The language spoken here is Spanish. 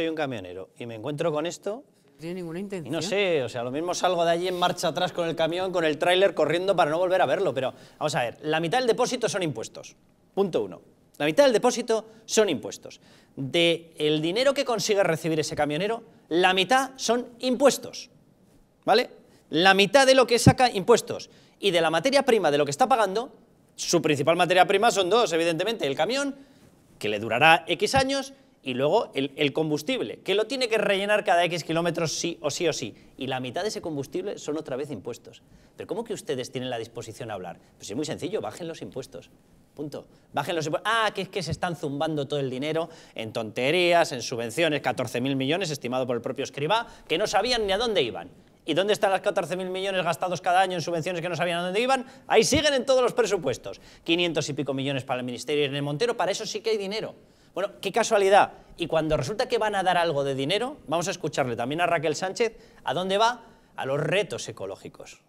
Soy un camionero y me encuentro con esto. No tiene ninguna intención. no sé, o sea, lo mismo salgo de allí en marcha atrás con el camión, con el tráiler, corriendo para no volver a verlo. Pero vamos a ver, la mitad del depósito son impuestos. Punto uno. La mitad del depósito son impuestos. De el dinero que consigue recibir ese camionero, la mitad son impuestos. ¿Vale? La mitad de lo que saca impuestos y de la materia prima de lo que está pagando, su principal materia prima son dos, evidentemente, el camión, que le durará X años, y luego el, combustible, que lo tiene que rellenar cada X kilómetros sí o sí o sí. Y la mitad de ese combustible son otra vez impuestos. Pero ¿cómo que ustedes tienen la disposición a hablar? Pues es muy sencillo, bajen los impuestos. Punto. Bajen los impuestos. Ah, que es que se están zumbando todo el dinero en tonterías, en subvenciones, 14.000 millones, estimado por el propio escriba, que no sabían ni a dónde iban. ¿Y dónde están las 14.000 millones gastados cada año en subvenciones que no sabían a dónde iban? Ahí siguen en todos los presupuestos. 500 y pico millones para el Ministerio y en el Montero, para eso sí que hay dinero. Bueno, qué casualidad. Y cuando resulta que van a dar algo de dinero, vamos a escucharle también a Raquel Sánchez, ¿a dónde va? A los retos ecológicos.